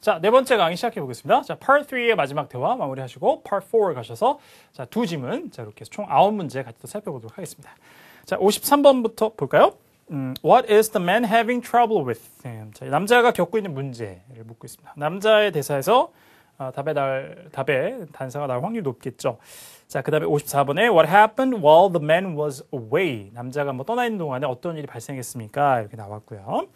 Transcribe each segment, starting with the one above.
자, 네 번째 강의 시작해 보겠습니다. 자, Part 3의 마지막 대화 마무리하시고 Part 4 가셔서 자, 두 질문, 자, 이렇게 해서 총 아홉 문제 같이 또 살펴보도록 하겠습니다. 자, 53번부터 볼까요? 음, what is the man having trouble with? 네, 자, 남자가 겪고 있는 문제를 묻고 있습니다. 남자의 대사에서 어, 답에 날, 답에 단서가 나올 확률이 높겠죠. 자, 그 다음에 54번에 What happened while the man was away? 남자가 뭐 떠나 있는 동안에 어떤 일이 발생했습니까? 이렇게 나왔고요.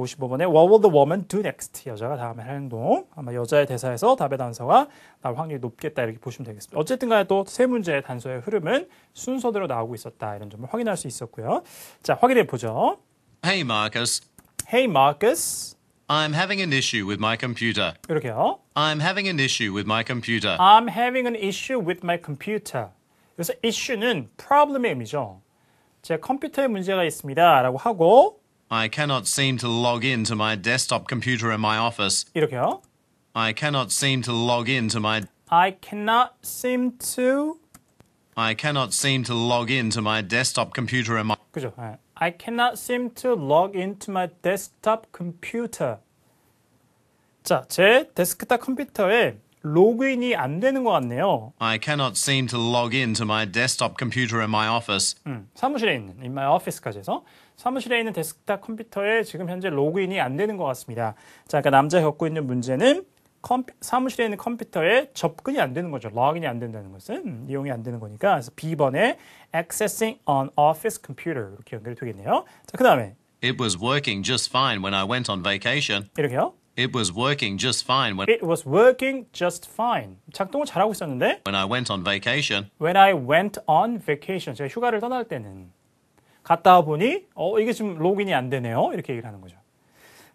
55번에 What will the woman do next? 여자가 다음에 할 행동. 아마 여자의 대사에서 답의 단서가 나올 확률이 높겠다 이렇게 보시면 되겠습니다. 어쨌든 간에 또 세 문제의 단서의 흐름은 순서대로 나오고 있었다. 이런 점을 확인할 수 있었고요. 자, 확인해 보죠. Hey Marcus. Hey Marcus. I'm having an issue with my computer. 이렇게요. I'm having an issue with my computer. I'm having an issue with my computer. 여기서 issue는 problem의 의미죠. 제 컴퓨터에 문제가 있습니다. 라고 하고 I cannot seem to log in to my desktop computer in my office. 이렇게요. I cannot seem to log in to my I cannot seem to I cannot seem to log in to my desktop computer in my 그죠? I cannot seem to log into my desktop computer. 자, 제 데스크탑 컴퓨터에 로그인이 안 되는 것 같네요. I cannot seem to log in to my desktop computer in my office. 음, 사무실에 있는 in my office까지 서 사무실에 있는 데스크탑 컴퓨터에 지금 현재 로그인이 안 되는 것 같습니다. 자, 아까 그러니까 남자 겪고 있는 문제는 컴, 사무실에 있는 컴퓨터에 접근이 안 되는 거죠. 로그인이 안 된다는 것은 음, 이용이 안 되는 거니까 그래서 B번에 accessing on office computer 이렇게 연결 되겠네요. 자, 그 다음에 It was working just fine when I went on vacation. 이렇게요. It was working just fine when It was working just fine. 작동을 잘하고 있었는데 when I went on vacation. When I went on vacation. 제가 휴가를 떠날 때는 갔다 보니 어 이게 지금 로그인이 안 되네요. 이렇게 얘기를 하는 거죠.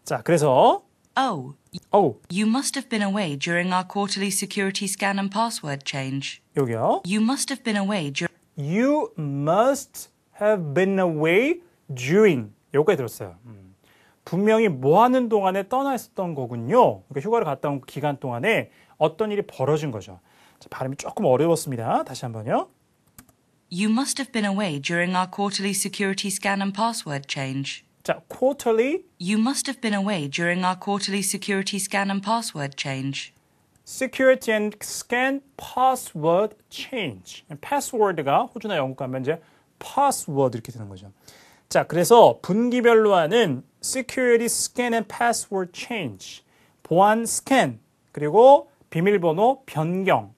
자, 그래서 Oh. Oh. You must have been away during our quarterly security scan and password change. 여기요. You must have been away during You must have been away during. 여기까지 들었어요. 음. 분명히 뭐 하는 동안에 떠나 있었던 거군요. 그러니까 휴가를 갔다 온 기간 동안에 어떤 일이 벌어진 거죠. 자, 발음이 조금 어려웠습니다. 다시 한번요. You must have been away during our quarterly security scan and password change. 자, quarterly. You must have been away during our quarterly security scan and password change. Security and scan password change. 패스워드가 호주나 영국 가면 이제 password 이렇게 되는 거죠. 자, 그래서 분기별로 하는 security scan and password change, 보안 스캔, 그리고 비밀번호 변경.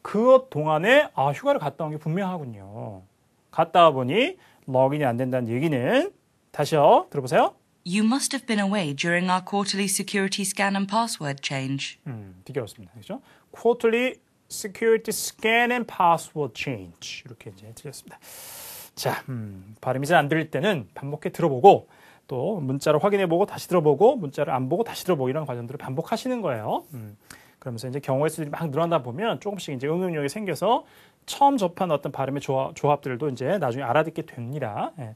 그것 동안에 아, 휴가를 갔다 온 게 분명하군요. 갔다 와 보니 로그인이 안 된다는 얘기는 다시요. 들어보세요. You must have been away during our quarterly security scan and password change. 음, 되게 어렵습니다. 그렇죠? quarterly security scan and password change 이렇게 이제 틀렸습니다. 자, 음, 발음이 잘 안 들릴 때는 반복해 들어보고 또 문자를 확인해보고 다시 들어보고 문자를 안 보고 다시 들어보고 이런 과정들을 반복하시는 거예요. 음, 그러면서 이제 경우의 수들이 막 늘어나다 보면 조금씩 이제 응용력이 생겨서 처음 접한 어떤 발음의 조합, 조합들도 이제 나중에 알아듣게 됩니다. 예.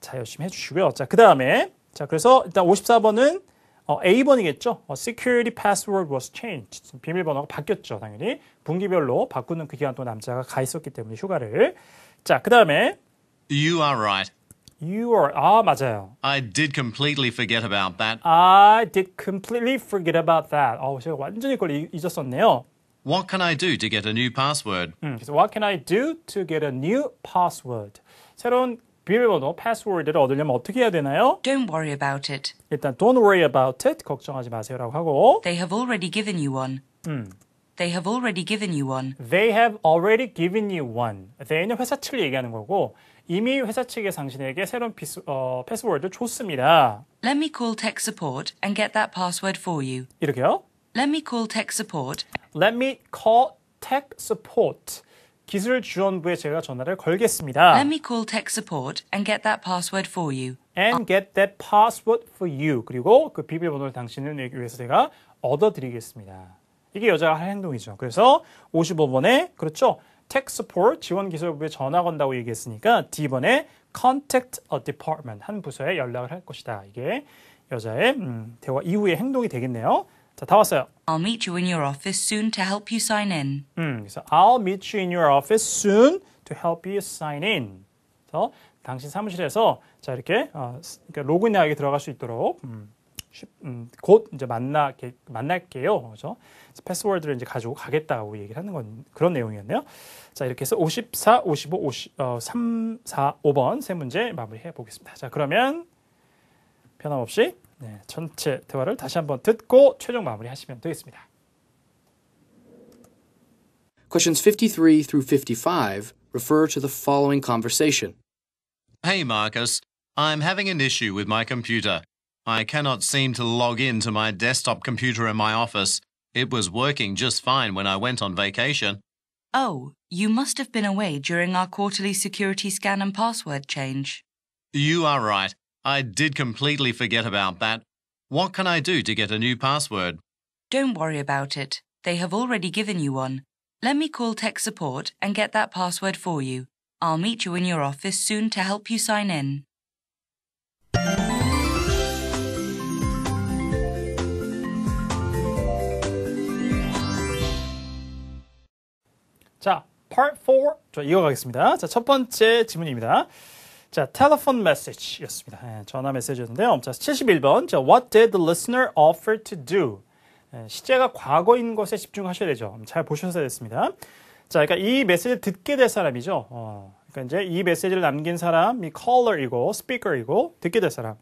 자, 열심히 해주시고요. 자, 그 다음에 자, 그래서 일단 54번은 어, A번이겠죠. 어, security password was changed. 비밀번호가 바뀌었죠, 당연히. 분기별로 바꾸는 그 기간 동안 남자가 가 있었기 때문에 휴가를. 자, 그 다음에 You are right. You are ah, 맞아요. I did completely forget about that. I did completely forget about that. Oh, 제가 완전히 그걸 잊었었네요. What can I do to get a new password? 음, 그래서 what can I do to get a new password? 새로운 비밀번호, 패스워드를 얻으려면 어떻게 해야 되나요? Don't worry about it. 일단 don't worry about it, 걱정하지 마세요라고 하고 They have already given you one. They have already given you one. They have already given you one. They는 회사 측을 얘기하는 거고 이미 회사 측에 당신에게 새로운 피스, 어, 패스워드를 줬습니다. Let me call tech support and get that password for you. 이렇게요. Let me call tech support. Let me call tech support. 기술 지원부에 제가 전화를 걸겠습니다. Let me call tech support and get that password for you. And get that password for you. 그리고 그 비밀번호를 당신을 위해서 제가 얻어드리겠습니다. 이게 여자가 할 행동이죠. 그래서 55번에 그렇죠. tech support 지원 기술부에 전화 건다고 얘기했으니까 D번에 contact a department 한 부서에 연락을 할 것이다. 이게 여자의 음, 대화 이후의 행동이 되겠네요. 자, 다 왔어요. I'll meet you in your office soon to help you sign in. 음, 그래서 I'll meet you in your office soon to help you sign in. 그래서 당신 사무실에서 자 이렇게 어, 그러니까 로그인하게 들어갈 수 있도록 음, 음, 곧 이제 만나 게 만날게요. 그죠? 패스워드를 이제 가지고 가겠다고 얘기를 하는 건 그런 내용이었네요. 자, 이렇게 해서 54, 55, 50, 어, 3, 4, 5번 세 문제 마무리해 보겠습니다. 자, 그러면 변함없이 네, 전체 대화를 다시 한번 듣고 최종 마무리하시면 되겠습니다. Questions 53 through 55 refer to the following conversation. Hey Marcus, I'm having an issue with my computer. I cannot seem to log in to my desktop computer in my office. It was working just fine when I went on vacation. Oh, you must have been away during our quarterly security scan and password change. You are right. I did completely forget about that. What can I do to get a new password? Don't worry about it. They have already given you one. Let me call tech support and get that password for you. I'll meet you in your office soon to help you sign in. 자, part 4. 이어가겠습니다. 자, 첫 번째 질문입니다. 자, telephone message였습니다. 예, 전화 메시지였는데요. 자, 71번. 자, what did the listener offer to do? 예, 시제가 과거인 것에 집중하셔야 되죠. 음, 잘보셔야 됐습니다. 자, 그러니까 이 메시지를 듣게 될 사람이죠. 어, 그러니까 이제 이 메시지를 남긴 사람이 caller이고 speaker이고 듣게 될 사람.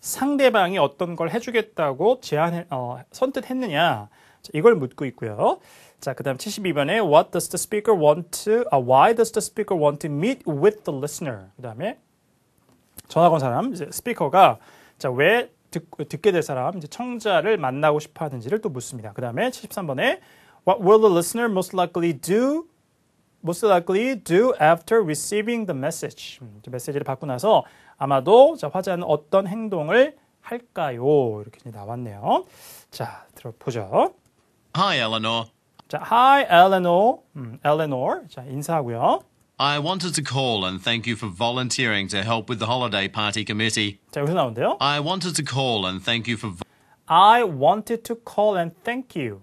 상대방이 어떤 걸 해주겠다고 제안 어, 선뜻했느냐 이걸 묻고 있고요. 자, 그다음 72번에 what does the speaker want to 아, why does the speaker want to meet with the listener? 그다음에 전화 건 사람 이제 스피커가 자, 왜 듣, 게될 사람 이제 청자를 만나고 싶어 하는지를 또 묻습니다. 그다음에 73번에 what will the listener most likely do most likely do after receiving the message. 메시지를 받고 나서 아마도 자, 화자는 어떤 행동을 할까요? 이렇게 나왔네요. 자, 들어보죠. Hi, Eleanor. 자, hi, Eleanor. 음, Eleanor. 자, 인사하고요. I wanted to call and thank you for volunteering to help with the holiday party committee. 자, 여기서 나온대요. I wanted to call and thank you for I wanted to call and thank you.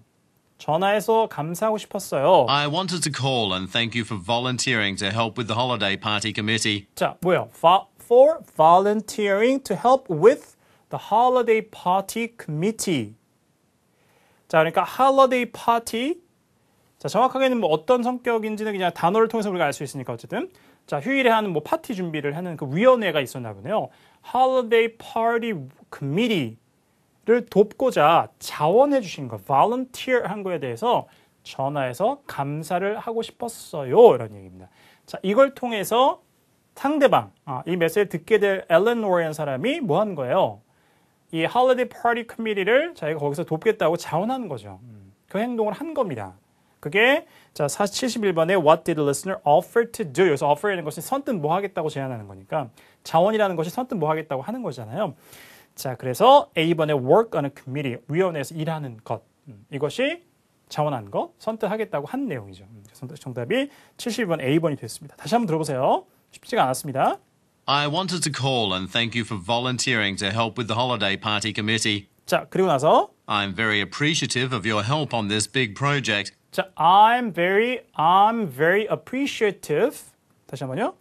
전화해서 감사하고 싶었어요. I wanted to call and thank you for volunteering to help with the holiday party committee. 자, 뭐예요? for volunteering to help with the holiday party committee. 자, 그러니까 holiday party. 자, 정확하게는 뭐 어떤 성격인지는 그냥 단어를 통해서 우리가 알 수 있으니까 어쨌든 자, 휴일에 하는 뭐 파티 준비를 하는 그 위원회가 있었나 보네요. holiday party committee를 돕고자 자원해 주신 거, volunteer 한 거에 대해서 전화해서 감사를 하고 싶었어요. 이런 얘기입니다. 자, 이걸 통해서 상대방, 아, 이 메시지를 듣게 될 앨런 워리언 사람이 뭐 한 거예요? 이 할리데이 파티 커미티를 자기가 거기서 돕겠다고 자원하는 거죠. 그 행동을 한 겁니다. 그게 자4 71번에 What did the listener offer to do? 여기서 offer라는 것이 선뜻 뭐 하겠다고 제안하는 거니까 자원이라는 것이 선뜻 뭐 하겠다고 하는 거잖아요. 자 그래서 A번에 work on a committee 위원회에서 일하는 것 음, 이것이 자원한 것 선뜻 하겠다고 한 내용이죠. 음, 정답이 7 1번 A번이 됐습니다. 다시 한번 들어보세요. 쉽지가 않았습니다. I wanted to call and thank you for volunteering to help with the holiday party committee. 자, 그리고 나서 I'm very appreciative of your help on this big project. 자, I'm very I'm very appreciative. 다시 한번요.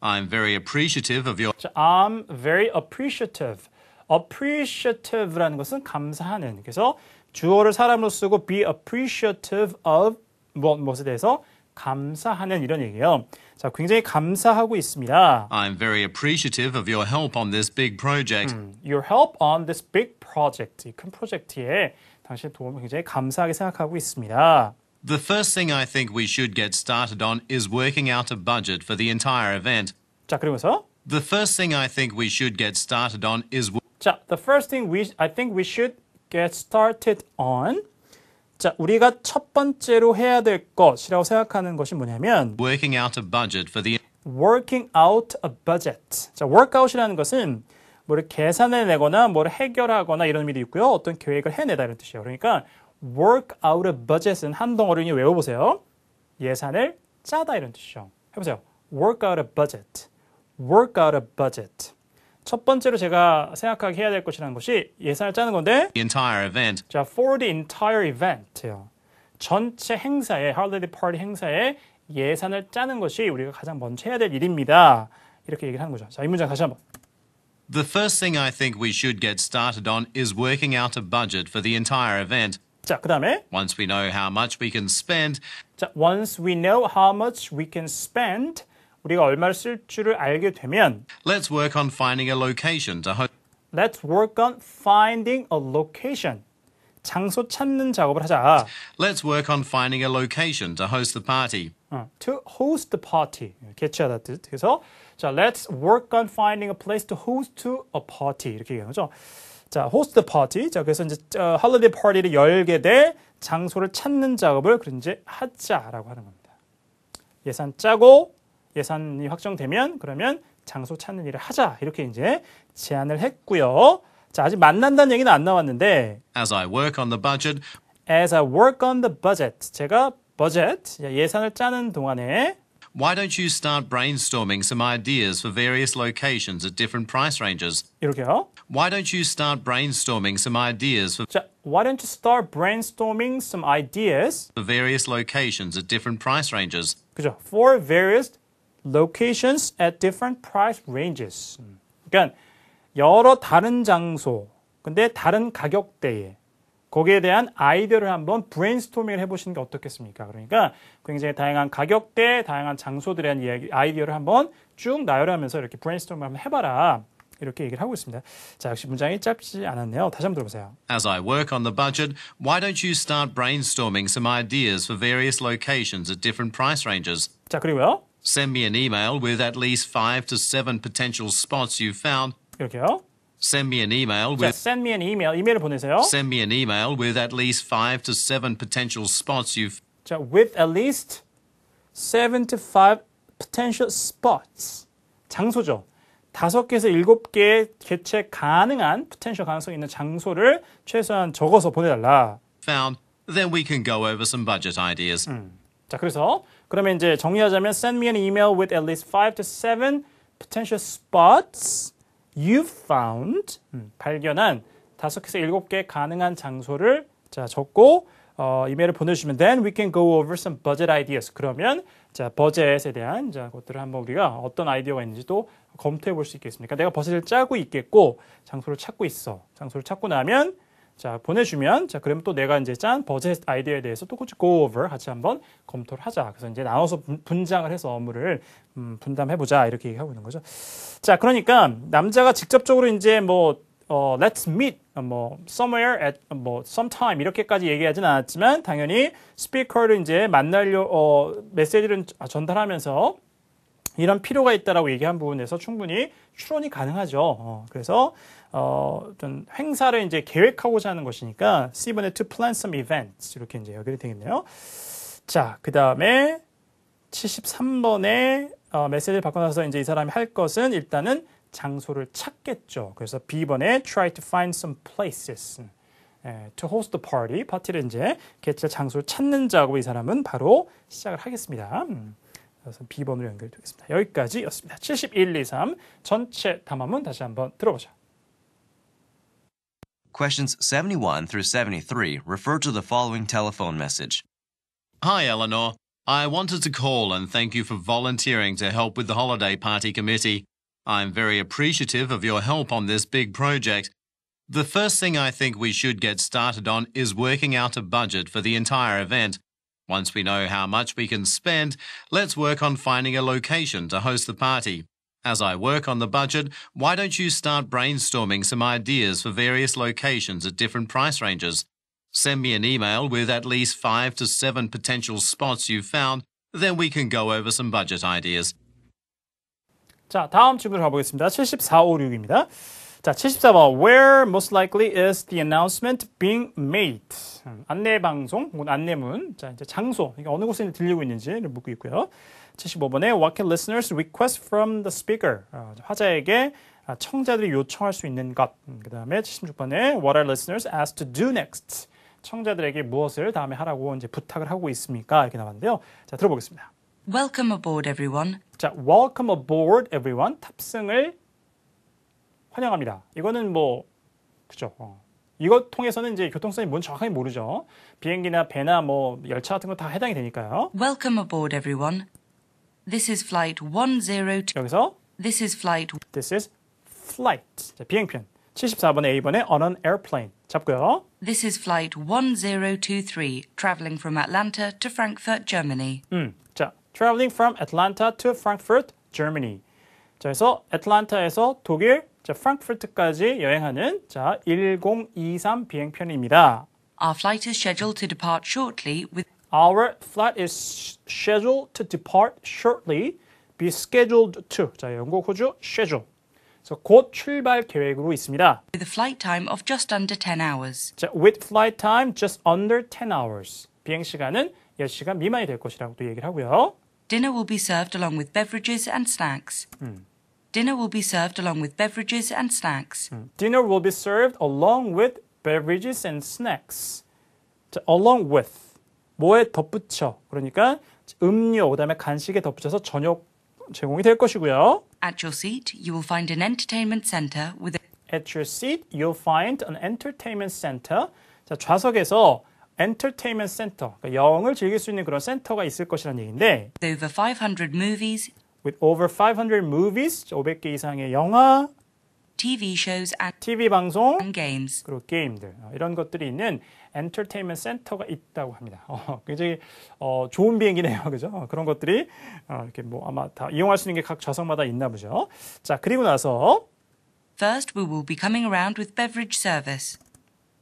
I'm very appreciative of your 자, I'm very appreciative. appreciative라는 것은 감사하는. 그래서 주어를 사람으로 쓰고 be appreciative of 무엇에 대해서 감사하는 이런 얘기예요. 자, 굉장히 감사하고 있습니다. I'm very appreciative of your help on this big project. 음, your help on this big project. 큰 프로젝트에 당신의 도움을 굉장히 감사하게 생각하고 있습니다. The first thing I think we should get started on is working out a budget for the entire event. 자, 그리고서 The first thing I think we should get started on is 자, the first thing we I think we should get started on 자, 우리가 첫 번째로 해야 될 것이라고 생각하는 것이 뭐냐면 working out a budget for the working out a budget. 자, workout이라는 것은 뭐를 계산해내거나 뭐를 해결하거나 이런 의미도 있고요. 어떤 계획을 해내다 이런 뜻이에요. 그러니까 work out a budget은 한 덩어리 외워보세요. 예산을 짜다 이런 뜻이죠. 해보세요. work out a budget. work out a budget. 첫 번째로 제가 생각하게 해야 될 것이라는 것이 예산을 짜는 건데 entire event. 자, for the entire event요. 전체 행사에 holiday party 행사에 예산을 짜는 것이 우리가 가장 먼저 해야 될 일입니다. 이렇게 얘기를 하는 거죠. 자, 이 문장 다시 한번. The first thing I think we should get started on is working out a budget for the entire event. 자, 그다음에 once we know how much we can spend. 자, once we know how much we can spend 우리가 얼마를 쓸 줄을 알게 되면 Let's work on finding a location to host. Let's work on finding a location. 장소 찾는 작업을 하자. Let's work on finding a location to host the party. 어, to host the party. 개최하다 뜻. 그래서 자, let's work on finding a place to host a party 이렇게 얘기하는 거죠. 자, host the party. 자, 그래서 이제 어, holiday party를 열게 될 장소를 찾는 작업을 그런 이제 하자라고 하는 겁니다. 예산 짜고 예산이 확정되면 그러면 장소 찾는 일을 하자 이렇게 이제 제안을 했고요. 자, 아직 만난다는 얘기는 안 나왔는데 As I work on the budget As I work on the budget 제가 budget 예산을 짜는 동안에 Why don't you start brainstorming some ideas for various locations at different price ranges? 이렇게요. Why don't you start brainstorming some ideas for 자, Why don't you start brainstorming some ideas for various locations at different price ranges? 그죠. For various locations at different price ranges. 그러니까 여러 다른 장소, 근데 다른 가격대에 거기에 대한 아이디어를 한번 브레인스토밍을 해보시는 게 어떻겠습니까? 그러니까 굉장히 다양한 가격대, 다양한 장소들에 대한 이야기, 아이디어를 한번 쭉 나열하면서 이렇게 브레인스토밍 한번 해봐라. 이렇게 얘기를 하고 있습니다. 자, 역시 문장이 짧지 않았네요. 다시 한번 들어보세요. As I work on the budget, why don't you start brainstorming some ideas for various locations at different price ranges? 자, 그리고요. Send me an email with at least five to seven potential spots you have found. 이렇게요. Send me an email with. 자, send me an email. 이메일을 보내세요. Send me an email with at least five to seven potential spots you've. 자, with at least seven to five potential spots. 장소죠. 다섯 개에서 일곱 개의 개체 가능한 potential 가능성 있는 장소를 최소한 적어서 보내달라. Found. Then we can go over some budget ideas. 음. 자, 그래서 그러면 이제 정리하자면 send me an email with at least 5 to 7 potential spots you found 음, 발견한 다섯 개에서 일곱 개 가능한 장소를 자, 적고 어, 이메일을 보내주시면 then we can go over some budget ideas. 그러면 자 버젯에 대한 자 것들을 한번 우리가 어떤 아이디어가 있는지도 검토해 볼 수 있겠습니까? 내가 버젯을 짜고 있겠고 장소를 찾고 있어. 장소를 찾고 나면 자, 보내주면, 자, 그러면 또 내가 이제 짠 버젯 아이디어에 대해서 또 같이 go over 같이 한번 검토를 하자. 그래서 이제 나눠서 분장을 해서 업무를, 음, 분담해보자. 이렇게 얘기하고 있는 거죠. 자, 그러니까 남자가 직접적으로 이제 뭐, 어, let's meet, 뭐, somewhere at, 뭐, sometime, 이렇게까지 얘기하진 않았지만, 당연히 스피커를 이제 만나려 어, 메시지를 아, 전달하면서, 이런 필요가 있다라고 얘기한 부분에서 충분히 추론이 가능하죠. 어, 그래서 어, 어떤 행사를 이제 계획하고자 하는 것이니까 C번에 to plan some events 이렇게 이제 여기를 되겠네요. 자, 그 다음에 73번에 어, 메시지를 받고 나서 이제 이 사람이 할 것은 일단은 장소를 찾겠죠. 그래서 B번에 try to find some places 예, to host the party 파티를 이제 개최 장소를 찾는 자고 이 사람은 바로 시작을 하겠습니다. 음. 연결되겠습니다. 여기까지였습니다. 71, 2, 3 전체 담화문 다시 한번 들어보죠. Questions 71 through 73 refer to the following telephone message. Hi, Eleanor. I wanted to call and thank you for volunteering to help with the holiday party committee. I'm very appreciative of your help on this big project. The first thing I think we should get started on is working out a budget for the entire event. Once we know how much we can spend, let's work on finding a location to host the party. As I work on the budget, why don't you start brainstorming some ideas for various locations at different price ranges? Send me an email with at least five to seven potential spots you've found, then we can go over some budget ideas. 자, 다음 질문을 가보겠습니다. 7456입니다. 자, 74번. Where most likely is the announcement being made? 안내 방송, 안내문. 자, 이제 장소. 이게 어느 곳에 들리고 있는지를 묻고 있고요. 75번에 What can listeners request from the speaker? 화자에게 청자들이 요청할 수 있는 것. 그 다음에 76번에 What are listeners asked to do next? 청자들에게 무엇을 다음에 하라고 이제 부탁을 하고 있습니까? 이렇게 나왔는데요. 자, 들어보겠습니다. Welcome aboard everyone. 자, welcome aboard everyone. 탑승을 환영합니다. 이거는 뭐 그죠. 어. 이것 통해서는 이제 교통성이 뭔 정확하게 모르죠. 비행기나 배나 뭐 열차 같은 거 다 해당이 되니까요. Welcome aboard everyone. This is flight 102. 여기서 This is flight. This is flight. 자, 비행편. 74번에 A번에 on an airplane 잡고요. This is flight 1023 traveling from Atlanta to Frankfurt, Germany. 음. 자, traveling from Atlanta to Frankfurt, Germany. 자, 그래서 애틀란타에서 독일 자, 프랑크푸르트까지 여행하는 자, 1023 비행편입니다. Our flight is scheduled to depart shortly with Our flight is scheduled to depart shortly. be scheduled to. 자, 영국 호주 schedule. 그래서 곧 출발 계획으로 있습니다. With a flight time of just under 10 hours. 자, with flight time just under 10 hours. 비행 시간은 10시간 미만이 될 것이라고도 얘기를 하고요. Dinner will be served along with beverages and snacks. 음. Dinner will be served along with beverages and snacks. Hmm. Dinner will be served along with beverages and snacks. 자, along with 뭐에 덧붙여. 그러니까 음료 그다음에 간식에 덧붙여서 저녁 제공이 될 것이고요. At your seat, you will find an entertainment center with a... At your seat, you'll find an entertainment center. 자, 좌석에서 entertainment center, 그러니까 영을 즐길 수 있는 그런 센터가 있을 것이라는 얘기인데 over 500 movies, with over 500 movies, 500개 이상의 영화, TV shows, TV 방송, and games. 그리고 게임들 어, 이런 것들이 있는 엔터테인먼트 센터가 있다고 합니다. 어, 굉장히 어, 좋은 비행기네요, 그죠? 그런 것들이 어, 이렇게 뭐 아마 다 이용할 수 있는 게 각 좌석마다 있나 보죠. 자, 그리고 나서 First, we will be coming around with beverage service.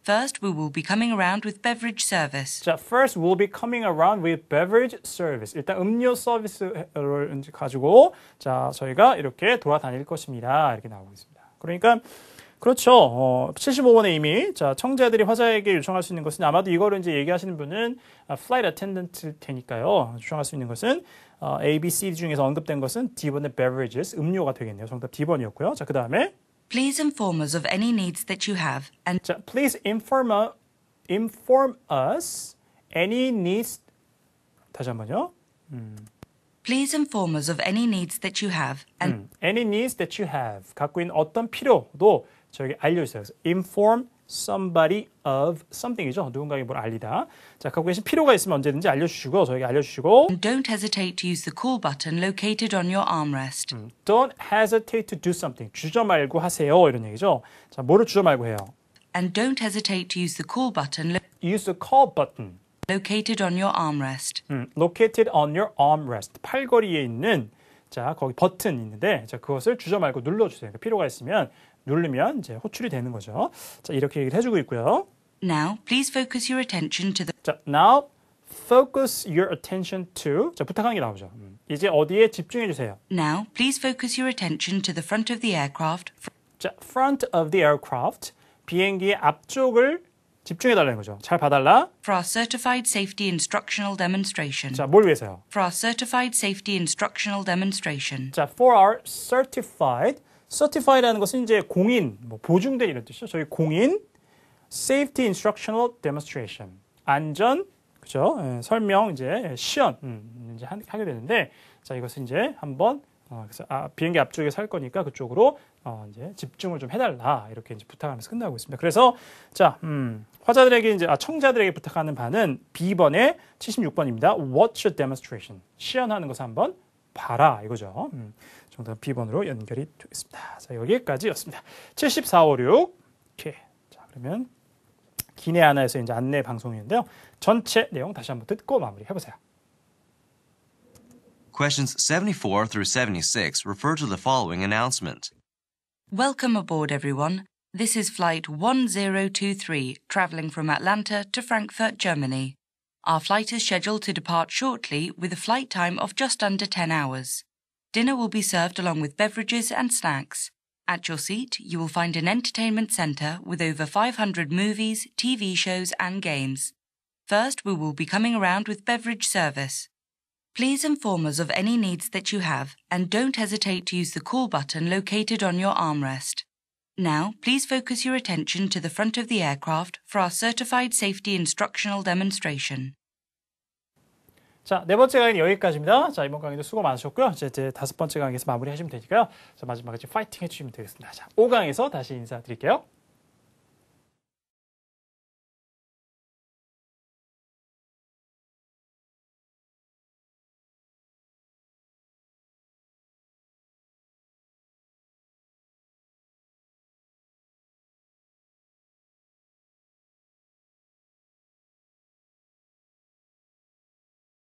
First, we will be coming around with beverage service. 자, first we'll be coming around with beverage service. 일단 음료 서비스를 가지고 자, 저희가 이렇게 돌아다닐 것입니다. 이렇게 나오고 있습니다. 그러니까 그렇죠. 어, 75번에 이미 자, 청자들이 화자에게 요청할 수 있는 것은 아마도 이거를 이제 얘기하시는 분은 아, flight attendant일 테니까요. 요청할 수 있는 것은 어, A, B, C 중에서 언급된 것은 D번의 beverages, 음료가 되겠네요. 정답 D번이었고요. 자, 그 다음에 Please inform us of any needs that you have and 자, please inform, uh, inform us any needs 다시 한번요. 음. Please inform us of any needs that you have and 음, any needs that you have 갖고 있는 어떤 필요도 저에게 알려 주세요. inform somebody of something이죠. 누군가에게 뭘 알리다. 자, 갖고 계신 필요가 있으면 언제든지 알려주시고 저에게 알려주시고. Don't hesitate to use the call button located on your armrest. don't hesitate to do something. 주저 말고 하세요. 이런 얘기죠. 자, 뭐를 주저 말고 해요? And don't hesitate to use the call button. Use the call button. Located on your armrest. 음, located on your armrest. 팔걸이에 있는 자 거기 버튼 있는데 자 그것을 주저 말고 눌러주세요. 필요가 있으면 누르면 이제 호출이 되는 거죠. 자, 이렇게 얘기를 해주고 있고요. Now, please focus your attention to the. 자, now focus your attention to. 자, 부탁하는 게 나오죠. 이제 어디에 집중해 주세요. Now, please focus your attention to the front of the aircraft. 자, front of the aircraft. 비행기의 앞쪽을 집중해 달라는 거죠. 잘 봐달라. For our certified safety instructional demonstration. 자, 뭘 위해서요? For our certified safety instructional demonstration. 자, for our certified certify라는 것은 이제 공인, 뭐 보증된 이런 뜻이죠. 저희 공인 safety instructional demonstration 안전 그죠? 예, 설명 이제 시연 음, 이제 하, 게 되는데 자 이것은 이제 한번 어, 그래서 아, 비행기 앞쪽에 살 거니까 그쪽으로 어, 이제 집중을 좀 해달라 이렇게 이제 부탁하면서 끝나고 있습니다. 그래서 자 음, 화자들에게 이제 아, 청자들에게 부탁하는 바는 B번의 76번입니다. Watch a demonstration 시연하는 것을 한번 봐라 이거죠. 음, 정답 B번으로 연결이 되겠습니다. 자, 여기까지였습니다. 7456. 이렇게. 자, 그러면 기내 하나에서 이제 안내 방송인데요. 전체 내용 다시 한번 듣고 마무리해 보세요. Questions 74 through 76 refer to the following announcement. Welcome aboard everyone. This is flight 1023 traveling from Atlanta to Frankfurt, Germany. Our flight is scheduled to depart shortly with a flight time of just under 10 hours. Dinner will be served along with beverages and snacks. At your seat, you will find an entertainment centre with over 500 movies, TV shows, and games. First, we will be coming around with beverage service. Please inform us of any needs that you have and don't hesitate to use the call button located on your armrest. Now, please focus your attention to the front of the aircraft for our certified safety instructional demonstration. 자, 네 번째 강의는 여기까지입니다. 자, 이번 강의도 수고 많으셨고요. 이제, 이제 다섯 번째 강의에서 마무리하시면 되니까요. 자, 마지막에 파이팅 해주시면 되겠습니다. 자, 5강에서 다시 인사드릴게요.